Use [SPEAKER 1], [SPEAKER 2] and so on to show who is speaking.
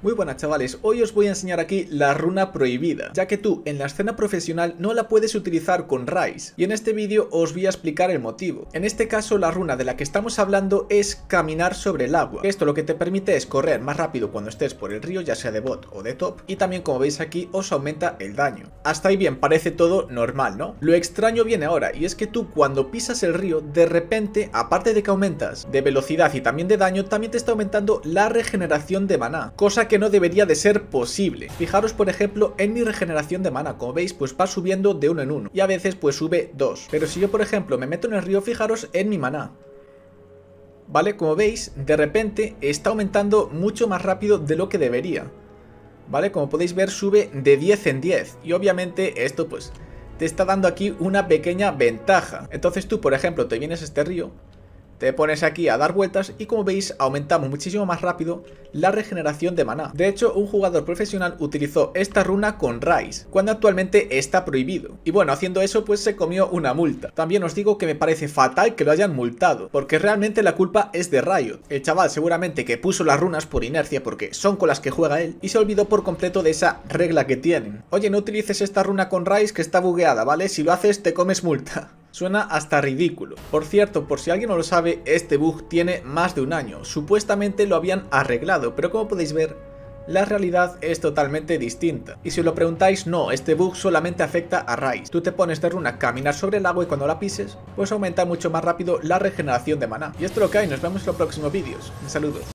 [SPEAKER 1] Muy buenas chavales, hoy os voy a enseñar aquí la runa prohibida, ya que tú en la escena profesional no la puedes utilizar con Rice, y en este vídeo os voy a explicar el motivo. En este caso la runa de la que estamos hablando es caminar sobre el agua, esto lo que te permite es correr más rápido cuando estés por el río, ya sea de bot o de top, y también como veis aquí os aumenta el daño. Hasta ahí bien, parece todo normal, ¿no? Lo extraño viene ahora, y es que tú cuando pisas el río, de repente, aparte de que aumentas de velocidad y también de daño, también te está aumentando la regeneración de maná, cosa que no debería de ser posible. Fijaros por ejemplo en mi regeneración de mana, como veis pues va subiendo de uno en uno y a veces pues sube dos. Pero si yo por ejemplo me meto en el río, fijaros en mi mana, ¿vale? Como veis, de repente está aumentando mucho más rápido de lo que debería, ¿vale? Como podéis ver, sube de 10 en 10 y obviamente esto pues te está dando aquí una pequeña ventaja. Entonces tú, por ejemplo, te vienes a este río, te pones aquí a dar vueltas y como veis aumentamos muchísimo más rápido la regeneración de maná. De hecho, un jugador profesional utilizó esta runa con Rice, cuando actualmente está prohibido. Y bueno, haciendo eso pues se comió una multa. También os digo que me parece fatal que lo hayan multado, porque realmente la culpa es de Riot. El chaval seguramente que puso las runas por inercia porque son con las que juega él y se olvidó por completo de esa regla que tienen. Oye, no utilices esta runa con Rice que está bugueada, ¿vale? Si lo haces te comes multa. Suena hasta ridículo. Por cierto, por si alguien no lo sabe, este bug tiene más de un año. Supuestamente lo habían arreglado, pero como podéis ver, la realidad es totalmente distinta. Y si os lo preguntáis, no, este bug solamente afecta a Rice. Tú te pones de runa a caminar sobre el agua y cuando la pises, pues aumenta mucho más rápido la regeneración de maná. Y esto es lo que hay, nos vemos en los próximos vídeos. Un saludo.